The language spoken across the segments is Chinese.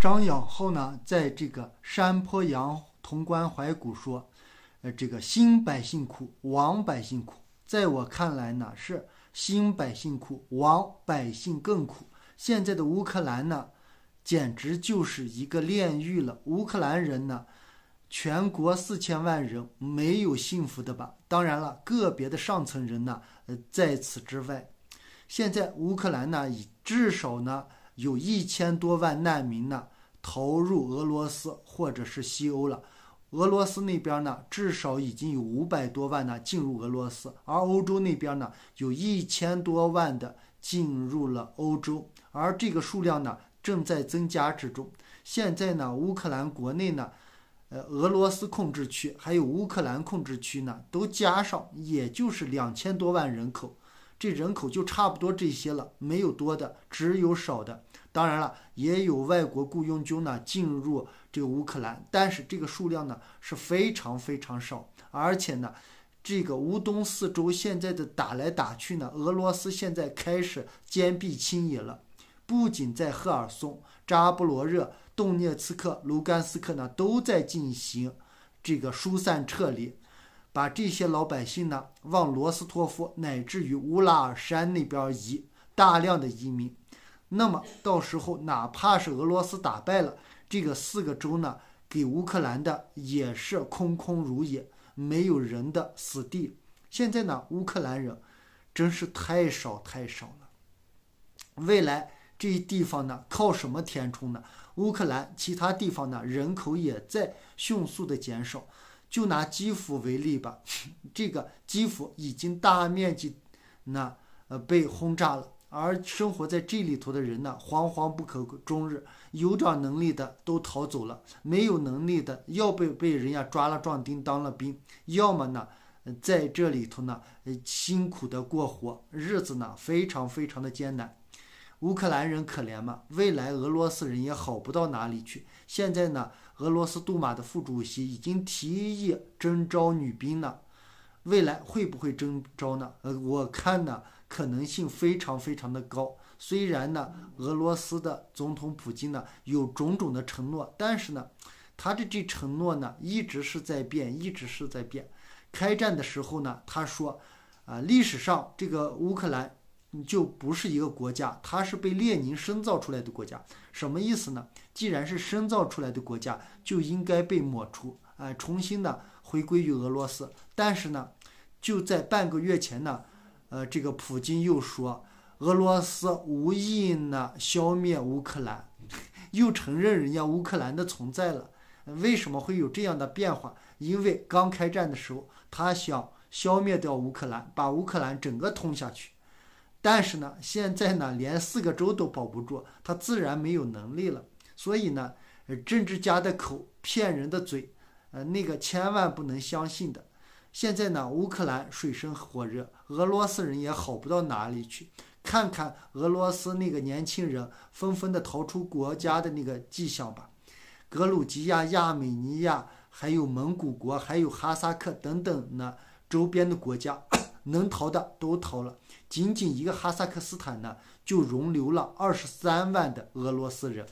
张养浩呢，在这个《山坡羊潼关怀古》说：“呃，这个新百姓苦，亡百姓苦。”在我看来呢，是新百姓苦，亡百姓更苦。现在的乌克兰呢，简直就是一个炼狱了。乌克兰人呢，全国四千万人，没有幸福的吧？当然了，个别的上层人呢，呃，在此之外。现在乌克兰呢，已至少呢。有一千多万难民呢，投入俄罗斯或者是西欧了。俄罗斯那边呢，至少已经有五百多万呢进入俄罗斯，而欧洲那边呢，有一千多万的进入了欧洲，而这个数量呢正在增加之中。现在呢，乌克兰国内呢，呃，俄罗斯控制区还有乌克兰控制区呢，都加上，也就是两千多万人口。这人口就差不多这些了，没有多的，只有少的。当然了，也有外国雇佣军呢进入这个乌克兰，但是这个数量呢是非常非常少。而且呢，这个乌东四周现在的打来打去呢，俄罗斯现在开始坚壁清野了，不仅在赫尔松、扎波罗热、顿涅茨克、卢甘斯克呢都在进行这个疏散撤离。把这些老百姓呢往罗斯托夫乃至于乌拉尔山那边移，大量的移民。那么到时候，哪怕是俄罗斯打败了这个四个州呢，给乌克兰的也是空空如也，没有人的死地。现在呢，乌克兰人真是太少太少了。未来这些地方呢，靠什么填充呢？乌克兰其他地方呢，人口也在迅速的减少。就拿基辅为例吧，这个基辅已经大面积，那呃被轰炸了，而生活在这里头的人呢，惶惶不可终日。有点能力的都逃走了，没有能力的要被被人家抓了壮丁当了兵，要么呢在这里头呢，辛苦的过活，日子呢非常非常的艰难。乌克兰人可怜嘛，未来俄罗斯人也好不到哪里去。现在呢。俄罗斯杜马的副主席已经提议征招女兵了，未来会不会征招呢？呃，我看呢，可能性非常非常的高。虽然呢，俄罗斯的总统普京呢有种种的承诺，但是呢，他的这承诺呢一直是在变，一直是在变。开战的时候呢，他说，啊，历史上这个乌克兰就不是一个国家，它是被列宁深造出来的国家，什么意思呢？既然是深造出来的国家，就应该被抹除，呃，重新的回归于俄罗斯。但是呢，就在半个月前呢，呃，这个普京又说俄罗斯无意呢消灭乌克兰，又承认人家乌克兰的存在了。为什么会有这样的变化？因为刚开战的时候，他想消灭掉乌克兰，把乌克兰整个吞下去。但是呢，现在呢，连四个州都保不住，他自然没有能力了。所以呢，呃，政治家的口骗人的嘴，呃，那个千万不能相信的。现在呢，乌克兰水深火热，俄罗斯人也好不到哪里去。看看俄罗斯那个年轻人纷纷的逃出国家的那个迹象吧。格鲁吉亚、亚美尼亚，还有蒙古国，还有哈萨克等等呢，周边的国家，能逃的都逃了。仅仅一个哈萨克斯坦呢，就容留了二十三万的俄罗斯人。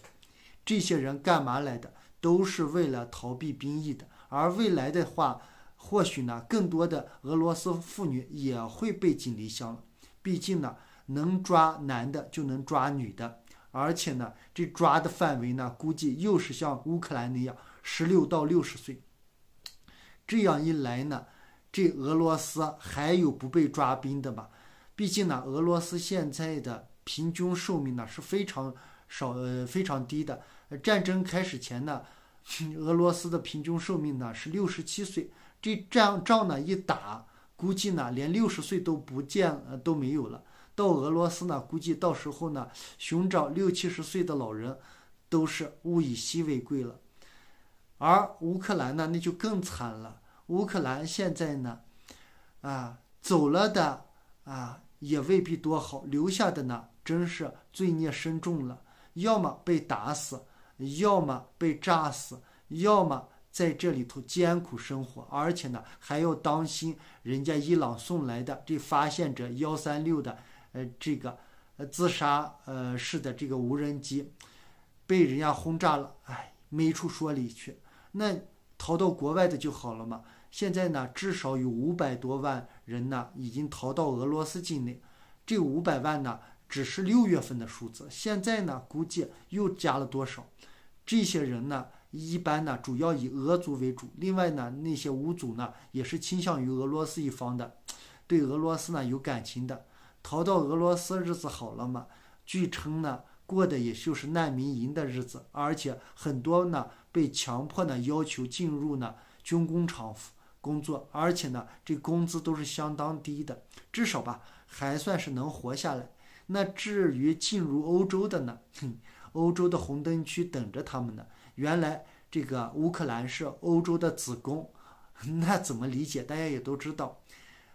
这些人干嘛来的？都是为了逃避兵役的。而未来的话，或许呢，更多的俄罗斯妇女也会背井离乡了。毕竟呢，能抓男的就能抓女的，而且呢，这抓的范围呢，估计又是像乌克兰那样，十六到六十岁。这样一来呢，这俄罗斯还有不被抓兵的吗？毕竟呢，俄罗斯现在的平均寿命呢是非常少呃非常低的。战争开始前呢，俄罗斯的平均寿命呢是六十七岁，这仗仗呢一打，估计呢连六十岁都不见呃都没有了。到俄罗斯呢，估计到时候呢，寻找六七十岁的老人，都是物以稀为贵了。而乌克兰呢，那就更惨了。乌克兰现在呢，啊走了的啊也未必多好，留下的呢真是罪孽深重了，要么被打死。要么被炸死，要么在这里头艰苦生活，而且呢还要当心人家伊朗送来的这发现者幺三六的，呃，这个，呃，自杀呃式的这个无人机，被人家轰炸了，哎，没处说理去。那逃到国外的就好了嘛？现在呢，至少有五百多万人呢已经逃到俄罗斯境内，这五百万呢。只是六月份的数字，现在呢估计又加了多少？这些人呢，一般呢主要以俄族为主，另外呢那些乌族呢也是倾向于俄罗斯一方的，对俄罗斯呢有感情的，逃到俄罗斯日子好了嘛？据称呢过的也就是难民营的日子，而且很多呢被强迫呢要求进入呢军工厂工作，而且呢这工资都是相当低的，至少吧还算是能活下来。那至于进入欧洲的呢？欧洲的红灯区等着他们呢。原来这个乌克兰是欧洲的子宫，那怎么理解？大家也都知道，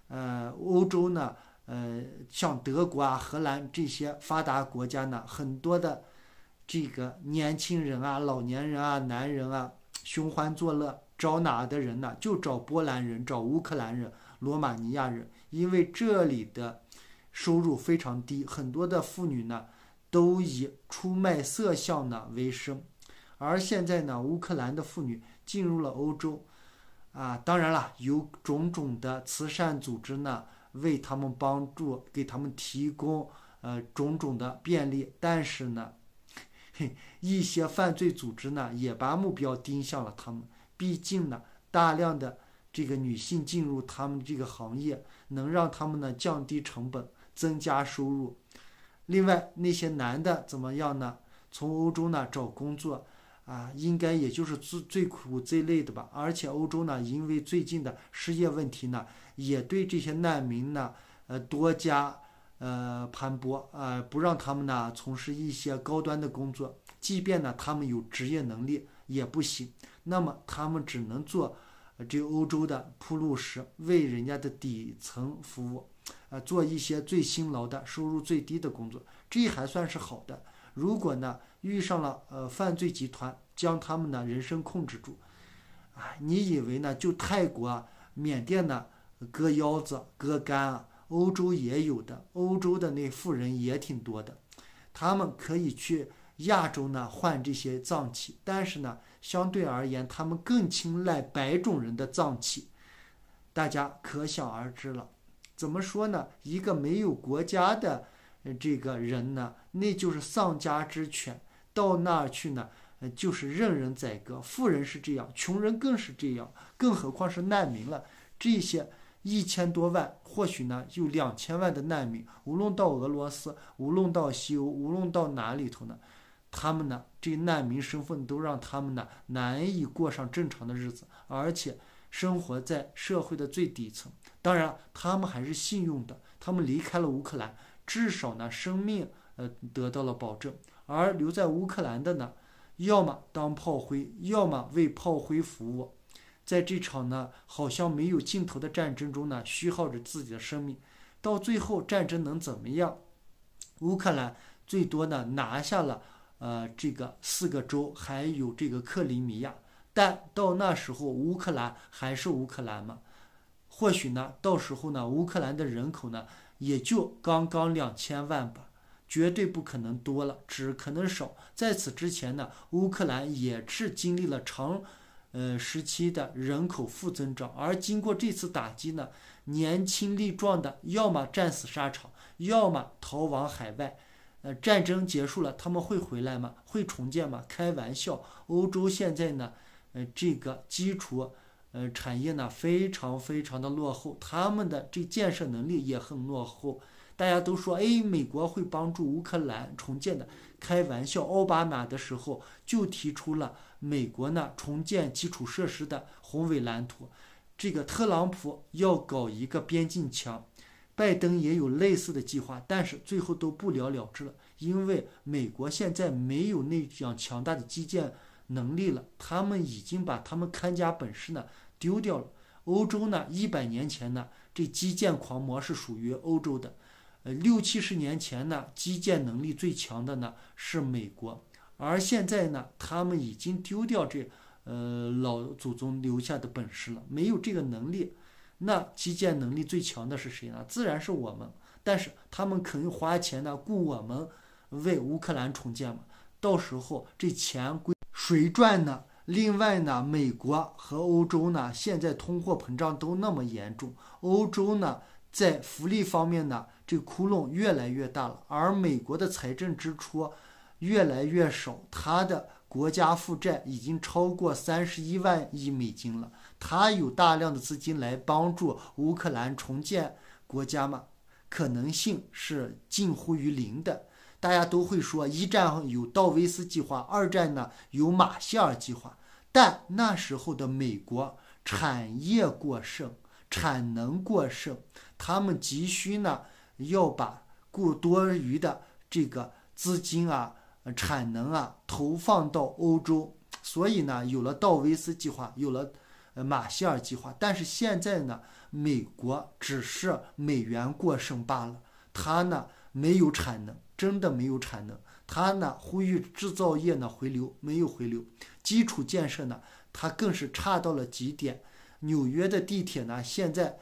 呃，欧洲呢，呃，像德国啊、荷兰这些发达国家呢，很多的这个年轻人啊、老年人啊、男人啊，寻欢作乐，找哪的人呢？就找波兰人、找乌克兰人、罗马尼亚人，因为这里的。收入非常低，很多的妇女呢，都以出卖色相呢为生，而现在呢，乌克兰的妇女进入了欧洲，啊，当然了，有种种的慈善组织呢为他们帮助，给他们提供呃种种的便利，但是呢，一些犯罪组织呢也把目标盯向了他们，毕竟呢，大量的这个女性进入他们这个行业，能让他们呢降低成本。增加收入。另外，那些男的怎么样呢？从欧洲呢找工作，啊，应该也就是最最苦最累的吧。而且欧洲呢，因为最近的失业问题呢，也对这些难民呢，呃，多加呃盘剥，呃，不让他们呢从事一些高端的工作，即便呢他们有职业能力也不行。那么他们只能做这欧洲的铺路石，为人家的底层服务。呃，做一些最辛劳的、收入最低的工作，这还算是好的。如果呢，遇上了呃犯罪集团，将他们的人身控制住，啊，你以为呢？就泰国、缅甸呢，割腰子、割肝啊，欧洲也有的，欧洲的那富人也挺多的，他们可以去亚洲呢换这些脏器，但是呢，相对而言，他们更青睐白种人的脏器，大家可想而知了。怎么说呢？一个没有国家的这个人呢，那就是丧家之犬，到那儿去呢，就是任人宰割。富人是这样，穷人更是这样，更何况是难民了。这些一千多万，或许呢有两千万的难民，无论到俄罗斯，无论到西欧，无论到哪里头呢，他们呢这难民身份都让他们呢难以过上正常的日子，而且。生活在社会的最底层，当然他们还是幸运的。他们离开了乌克兰，至少呢，生命呃得到了保证。而留在乌克兰的呢，要么当炮灰，要么为炮灰服务，在这场呢好像没有尽头的战争中呢，虚耗着自己的生命。到最后，战争能怎么样？乌克兰最多呢拿下了呃这个四个州，还有这个克里米亚。但到那时候，乌克兰还是乌克兰吗？或许呢，到时候呢，乌克兰的人口呢，也就刚刚两千万吧，绝对不可能多了，只可能少。在此之前呢，乌克兰也是经历了长，呃时期的人口负增长，而经过这次打击呢，年轻力壮的要么战死沙场，要么逃往海外。呃，战争结束了，他们会回来吗？会重建吗？开玩笑，欧洲现在呢？呃，这个基础，呃，产业呢非常非常的落后，他们的这建设能力也很落后。大家都说，哎，美国会帮助乌克兰重建的。开玩笑，奥巴马的时候就提出了美国呢重建基础设施的宏伟蓝图，这个特朗普要搞一个边境墙，拜登也有类似的计划，但是最后都不了了之了，因为美国现在没有那样强大的基建。能力了，他们已经把他们看家本事呢丢掉了。欧洲呢，一百年前呢，这基建狂魔是属于欧洲的，呃，六七十年前呢，基建能力最强的呢是美国，而现在呢，他们已经丢掉这呃老祖宗留下的本事了，没有这个能力，那基建能力最强的是谁呢？自然是我们，但是他们肯花钱呢雇我们为乌克兰重建嘛？到时候这钱归。谁赚呢？另外呢，美国和欧洲呢，现在通货膨胀都那么严重，欧洲呢在福利方面呢，这窟窿越来越大了，而美国的财政支出越来越少，它的国家负债已经超过三十一万亿美金了，它有大量的资金来帮助乌克兰重建国家吗？可能性是近乎于零的。大家都会说，一战有道威斯计划，二战呢有马歇尔计划。但那时候的美国产业过剩，产能过剩，他们急需呢要把过多余的这个资金啊、产能啊投放到欧洲，所以呢有了道威斯计划，有了马歇尔计划。但是现在呢，美国只是美元过剩罢了，它呢。没有产能，真的没有产能。他呢呼吁制造业呢回流，没有回流。基础建设呢，它更是差到了极点。纽约的地铁呢，现在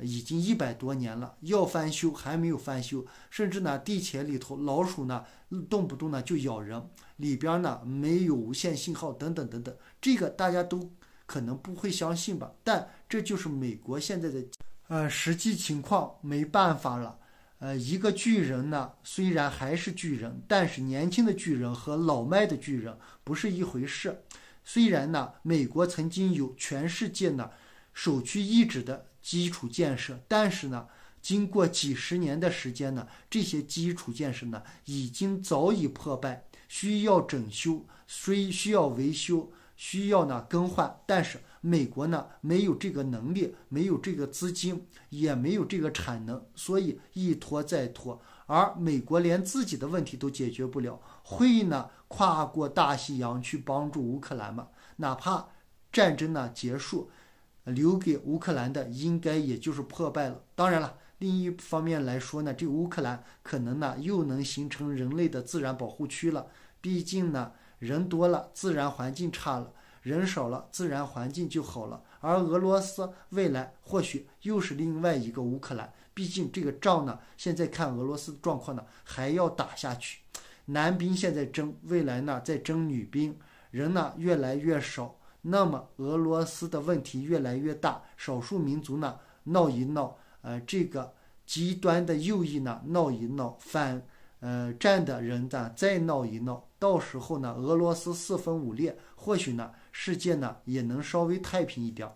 已经一百多年了，要翻修还没有翻修。甚至呢，地铁里头老鼠呢，动不动呢就咬人。里边呢没有无线信号，等等等等。这个大家都可能不会相信吧？但这就是美国现在的呃实际情况，没办法了。呃，一个巨人呢，虽然还是巨人，但是年轻的巨人和老迈的巨人不是一回事。虽然呢，美国曾经有全世界呢首屈一指的基础建设，但是呢，经过几十年的时间呢，这些基础建设呢已经早已破败，需要整修，虽需要维修，需要呢更换，但是。美国呢，没有这个能力，没有这个资金，也没有这个产能，所以一拖再拖。而美国连自己的问题都解决不了，会呢跨过大西洋去帮助乌克兰吗？哪怕战争呢结束，留给乌克兰的应该也就是破败了。当然了，另一方面来说呢，这乌克兰可能呢又能形成人类的自然保护区了。毕竟呢人多了，自然环境差了。人少了，自然环境就好了。而俄罗斯未来或许又是另外一个乌克兰。毕竟这个仗呢，现在看俄罗斯的状况呢，还要打下去。男兵现在争，未来呢再争女兵。人呢越来越少，那么俄罗斯的问题越来越大。少数民族呢闹一闹，呃，这个极端的右翼呢闹一闹，反，呃，战的人呢再闹一闹，到时候呢，俄罗斯四分五裂，或许呢。世界呢，也能稍微太平一点